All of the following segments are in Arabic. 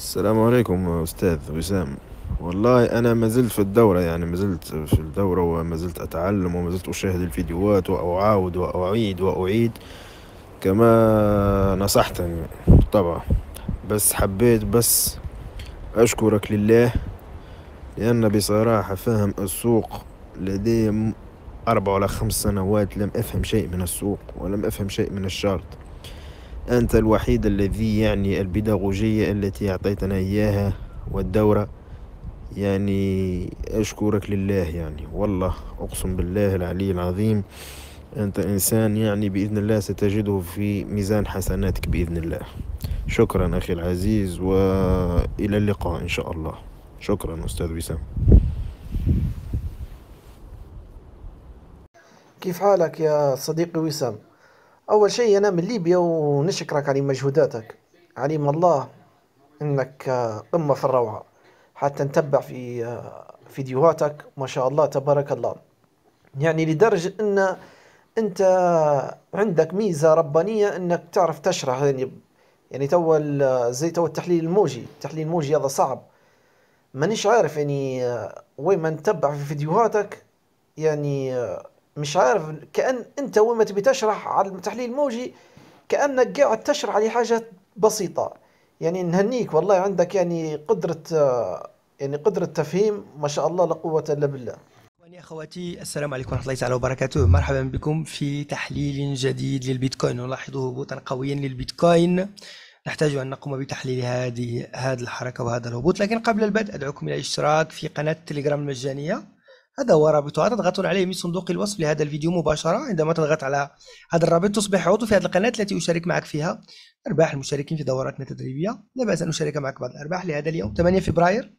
السلام عليكم استاذ وسام والله انا ما زلت في الدوره يعني ما زلت في الدوره وما زلت اتعلم وما زلت اشاهد الفيديوهات واعاود واعيد واعيد كما نصحتني يعني. طبعا بس حبيت بس اشكرك لله لان بصراحه فهم السوق لدي اربع ولا خمس سنوات لم افهم شيء من السوق ولم افهم شيء من الشارت أنت الوحيد الذي يعني البيداغوجية التي أعطيتنا إياها والدورة يعني أشكرك لله يعني والله أقسم بالله العلي العظيم أنت إنسان يعني بإذن الله ستجده في ميزان حسناتك بإذن الله شكرا أخي العزيز وإلى اللقاء إن شاء الله شكرا أستاذ وسام كيف حالك يا صديقي وسام؟ أول شيء أنا من ليبيا ونشكرك على مجهوداتك عليم الله أنك آه، قمة في الروعة حتى نتبع في آه، فيديوهاتك ما شاء الله تبارك الله يعني لدرجة أن أنت آه، عندك ميزة ربانية أنك تعرف تشرح يعني يعني توا زي توا التحليل الموجي التحليل الموجي هذا صعب مانيش عارف يعني وين ما نتبع في فيديوهاتك يعني مش عارف كأن أنت وما تبي تشرح على التحليل الموجي كأنك قاعد تشرح على حاجة بسيطة يعني نهنيك والله عندك يعني قدرة يعني قدرة تفهيم ما شاء الله لا قوة إلا بالله يا اخواتي السلام عليكم ورحمه الله تعالى وبركاته مرحبا بكم في تحليل جديد للبيتكوين نلاحظ هبوطا قويا للبيتكوين نحتاج ان نقوم بتحليل هذه هذه الحركه وهذا الهبوط لكن قبل البدء ادعوكم الى الاشتراك في قناه التليجرام المجانيه هذا هو رابطها تضغطون عليه من صندوق الوصف لهذا الفيديو مباشرة عندما تضغط على هذا الرابط تصبح عضو في هذه القناة التي أشارك معك فيها أرباح المشاركين في دوراتنا التدريبية لا بأس أن أشارك معك بعض الأرباح لهذا اليوم 8 فبراير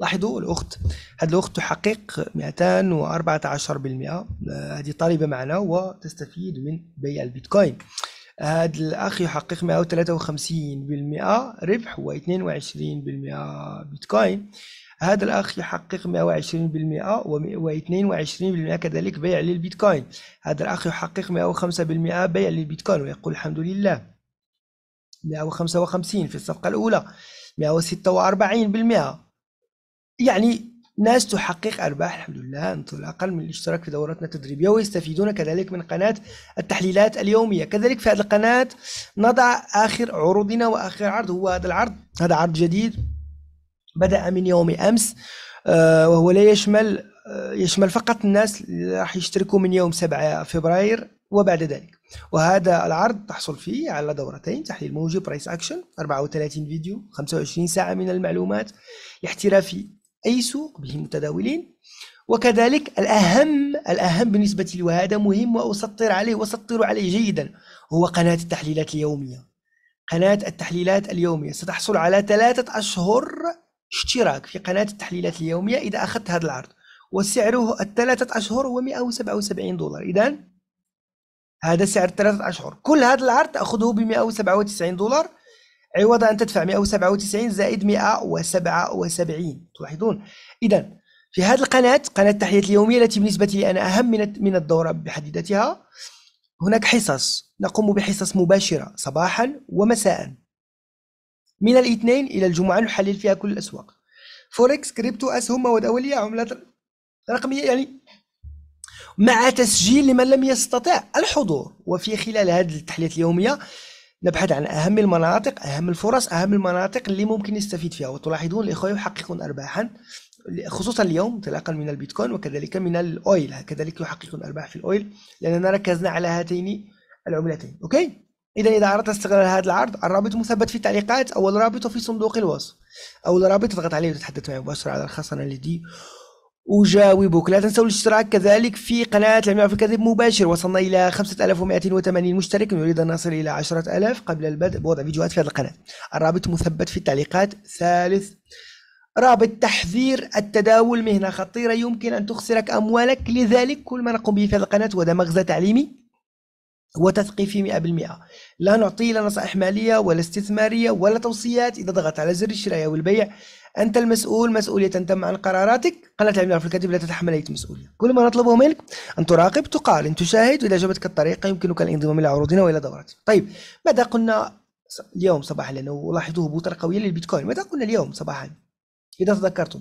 لاحظوا الأخت هذه الأخت تحقق 214% آه، هذه طالبة معنا وتستفيد من بيع البيتكوين هذا الأخ يحقق 153% ربح و22% بيتكوين هذا الأخ يحقق 120% و22% كذلك بيع للبيتكوين هذا الأخ يحقق 105% بيع للبيتكوين ويقول الحمد لله 155 في الصفقة الأولى 146% يعني ناس تحقق أرباح الحمد لله انطلاقا من الاشتراك في دوراتنا التدريبية ويستفيدون كذلك من قناة التحليلات اليومية كذلك في هذه القناة نضع آخر عروضنا وآخر عرض هو هذا العرض هذا عرض جديد بدأ من يوم أمس آه، وهو لا يشمل آه، يشمل فقط الناس اللي راح يشتركوا من يوم 7 فبراير وبعد ذلك وهذا العرض تحصل فيه على دورتين تحليل موجي برايس اكشن 34 فيديو 25 ساعة من المعلومات لاحتراف أي سوق به المتداولين وكذلك الأهم الأهم بالنسبة لي وهذا مهم وأسطر عليه وأسطر عليه جيدا هو قناة التحليلات اليومية قناة التحليلات اليومية ستحصل على ثلاثة أشهر اشتراك في قناة التحليلات اليومية إذا أخذت هذا العرض وسعره الثلاثة أشهر هو 177 دولار إذا هذا سعر الثلاثة أشهر كل هذا العرض تأخذه ب 197 دولار عوض أن تدفع 197 زائد 177 تلاحظون إذا في هذه القناة قناة التحليلات اليومية التي بالنسبة لي أنا أهم من من الدورة بحد ذاتها هناك حصص نقوم بحصص مباشرة صباحا ومساء من الاثنين إلى الجمعة نحلل فيها كل الأسواق فوركس كريبتو أسهم مواد أولية عملات رقمية يعني مع تسجيل لمن لم يستطع الحضور وفي خلال هذه التحليلات اليومية نبحث عن أهم المناطق أهم الفرص أهم المناطق اللي ممكن يستفيد فيها وتلاحظون الإخوة يحققون أرباحا خصوصا اليوم انطلاقا من البيتكوين وكذلك من الأويل كذلك يحققون أرباح في الأويل لأننا ركزنا على هاتين العملتين أوكي إذا إذا أردت استغلال هذا العرض الرابط مثبت في التعليقات أو الرابط في صندوق الوصف أو الرابط تضغط عليه وتتحدث معي مباشرة على أنا لدي أجاوبك لا تنسوا الاشتراك كذلك في قناة لم يعرف الكذب مباشر وصلنا إلى 5280 مشترك نريد أن نصل إلى 10000 قبل البدء بوضع فيديوهات في هذه القناة الرابط مثبت في التعليقات ثالث رابط تحذير التداول مهنة خطيرة يمكن أن تخسرك أموالك لذلك كل ما نقوم به في هذه القناة هو مغزى تعليمي وتثقيفي 100% لا نعطيه لا نصائح ماليه ولا استثماريه ولا توصيات اذا ضغط على زر الشراء او البيع انت المسؤول مسؤوليه تم عن قراراتك قناه العملاء في الكاتب لا تتحمل اي مسؤوليه كل ما نطلبه منك ان تراقب تقارن تشاهد واذا عجبتك الطريقه يمكنك الانضمام الى عروضنا والى دوراتنا طيب ماذا قلنا اليوم صباحا لانه لاحظوا هبوط قويه للبيتكوين ماذا قلنا اليوم صباحا اذا تذكرتم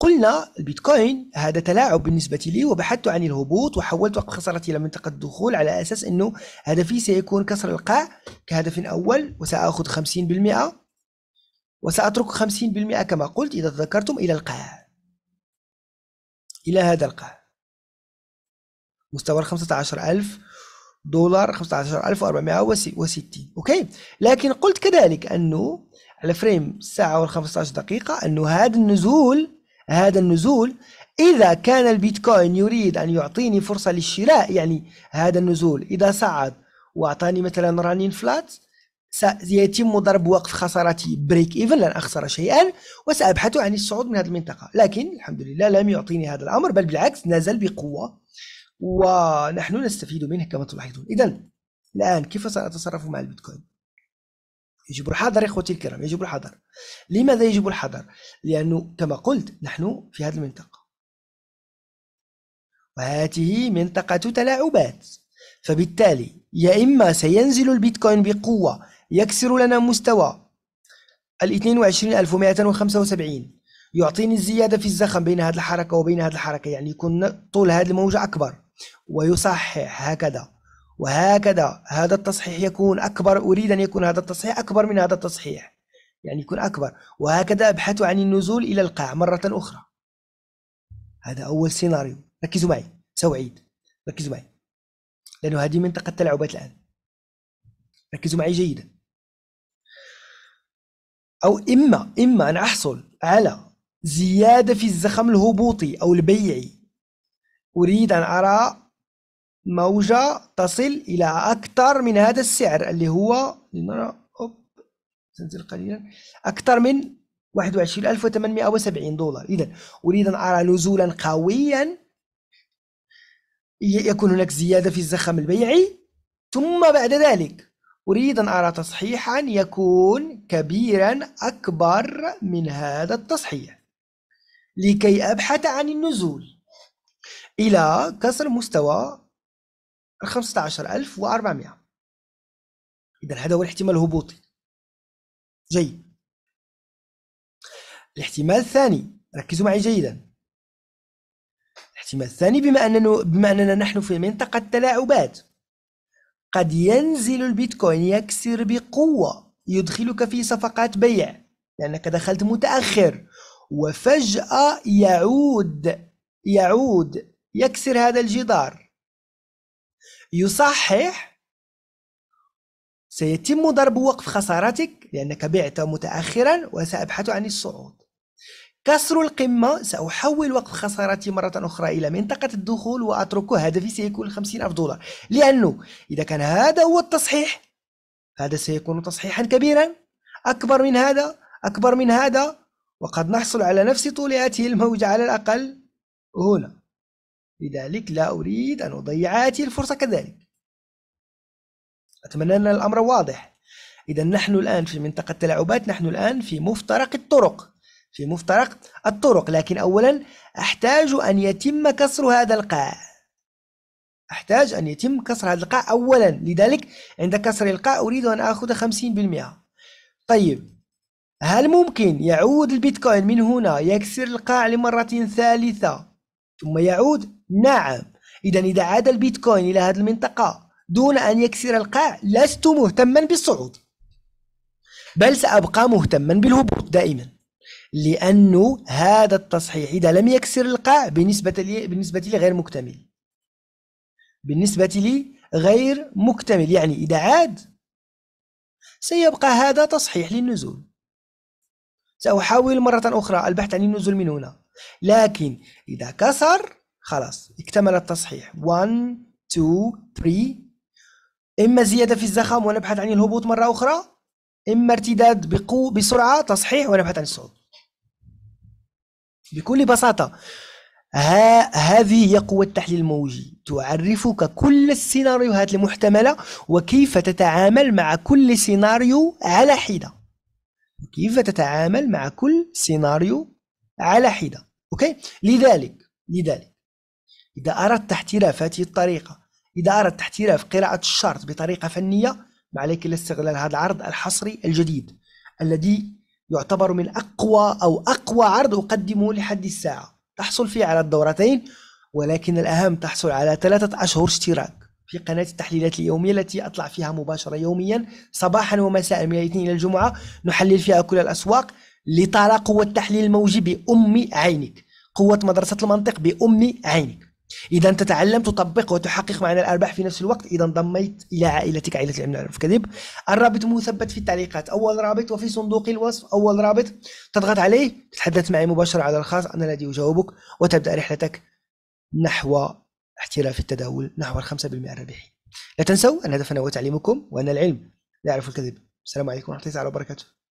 قلنا البيتكوين هذا تلاعب بالنسبة لي وبحثت عن الهبوط وحولت وقت خسارتي إلى منطقة الدخول على أساس أنه هدفي سيكون كسر القاع كهدف أول وسأخذ 50% وسأترك 50% كما قلت إذا تذكرتم إلى القاع إلى هذا القاع مستوى 15000 دولار 15460 اوكي لكن قلت كذلك انه على فريم الساعه وال 15 دقيقه انه هذا النزول هذا النزول إذا كان البيتكوين يريد أن يعطيني فرصة للشراء يعني هذا النزول إذا صعد وأعطاني مثلا رانين فلات سيتم ضرب وقف خسارتي بريك ايفن لن اخسر شيئا وسابحث عن الصعود من هذه المنطقه لكن الحمد لله لم يعطيني هذا الامر بل بالعكس نزل بقوه ونحن نستفيد منه كما تلاحظون اذا الان كيف ساتصرف مع البيتكوين يجب الحذر يا اخوتي الكرام يجب الحذر لماذا يجب الحذر لانه كما قلت نحن في هذه المنطقه وهذه منطقه تلاعبات فبالتالي يا اما سينزل البيتكوين بقوه يكسر لنا مستوى ال 22175 يعطيني الزياده في الزخم بين هذه الحركه وبين هذه الحركه يعني يكون طول هذه الموجه اكبر ويصحح هكذا وهكذا هذا التصحيح يكون أكبر أريد أن يكون هذا التصحيح أكبر من هذا التصحيح يعني يكون أكبر وهكذا أبحث عن النزول إلى القاع مرة أخرى هذا أول سيناريو ركزوا معي سوعيد ركزوا معي لأنه هذه منطقة تلعبات الآن ركزوا معي جيدا أو إما إما أن أحصل على زيادة في الزخم الهبوطي أو البيعي أريد أن أرى موجة تصل إلى أكثر من هذا السعر اللي هو لنرى أوب سنزل قليلا أكثر من 21870 دولار إذا أريد أن أرى نزولا قويا يكون هناك زيادة في الزخم البيعي ثم بعد ذلك أريد أن أرى تصحيحا يكون كبيرا أكبر من هذا التصحيح لكي أبحث عن النزول إلى كسر مستوى 15400 إذا هذا هو الاحتمال الهبوطي جيد الاحتمال الثاني ركزوا معي جيدا الاحتمال الثاني بما أننا, بما أننا نحن في منطقة تلاعبات قد ينزل البيتكوين يكسر بقوة يدخلك في صفقات بيع لأنك دخلت متأخر وفجأة يعود يعود يكسر هذا الجدار يصحح سيتم ضرب وقف خسارتك لأنك بعت متأخرا وسأبحث عن الصعود كسر القمة سأحول وقف خسارتي مرة أخرى إلى منطقة الدخول وأترك هدفي سيكون 50 ألف دولار لأنه إذا كان هذا هو التصحيح هذا سيكون تصحيحا كبيرا أكبر من هذا أكبر من هذا وقد نحصل على نفس طول هذه الموجة على الأقل هنا لذلك لا أريد أن أضيع هذه الفرصة كذلك أتمنى أن الأمر واضح إذا نحن الآن في منطقة تلاعبات نحن الآن في مفترق الطرق في مفترق الطرق لكن أولا أحتاج أن يتم كسر هذا القاع أحتاج أن يتم كسر هذا القاع أولا لذلك عند كسر القاع أريد أن أخذ 50% طيب هل ممكن يعود البيتكوين من هنا يكسر القاع لمرة ثالثة ثم يعود نعم إذا إذا عاد البيتكوين إلى هذه المنطقة دون أن يكسر القاع لست مهتما بالصعود بل سأبقى مهتما بالهبوط دائما لأنه هذا التصحيح إذا لم يكسر القاع بالنسبة لي بالنسبة لي غير مكتمل بالنسبة لي غير مكتمل يعني إذا عاد سيبقى هذا تصحيح للنزول سأحاول مرة أخرى البحث عن النزول من هنا لكن إذا كسر خلاص اكتمل التصحيح 1 2 3 إما زيادة في الزخم ونبحث عن الهبوط مرة أخرى إما ارتداد بقوة بسرعة تصحيح ونبحث عن الصعود بكل بساطة ها هذه هي قوة التحليل الموجي تعرفك كل السيناريوهات المحتملة وكيف تتعامل مع كل سيناريو على حدة كيف تتعامل مع كل سيناريو على حدة أوكي لذلك لذلك إذا أردت احتراف هذه الطريقة إذا أردت احتراف قراءة الشرط بطريقة فنية ما عليك إلا استغلال هذا العرض الحصري الجديد الذي يعتبر من أقوى أو أقوى عرض أقدمه لحد الساعة تحصل فيه على الدورتين ولكن الأهم تحصل على ثلاثة أشهر اشتراك في قناة التحليلات اليومية التي أطلع فيها مباشرة يوميا صباحا ومساء من الاثنين إلى الجمعة نحلل فيها كل الأسواق لترى قوة تحليل الموجي بأم عينك قوة مدرسة المنطق بأم عينك إذا تتعلم تطبق وتحقق معنى الأرباح في نفس الوقت إذا انضميت إلى عائلتك عائلة العلم العرف كذب الرابط مثبت في التعليقات أول رابط وفي صندوق الوصف أول رابط تضغط عليه تتحدث معي مباشرة على الخاص أنا الذي أجاوبك وتبدأ رحلتك نحو احتراف التداول نحو الخمسة بالمئة الربحي لا تنسوا أن هدفنا هو تعليمكم وأن العلم لا يعرف الكذب السلام عليكم ورحمة الله وبركاته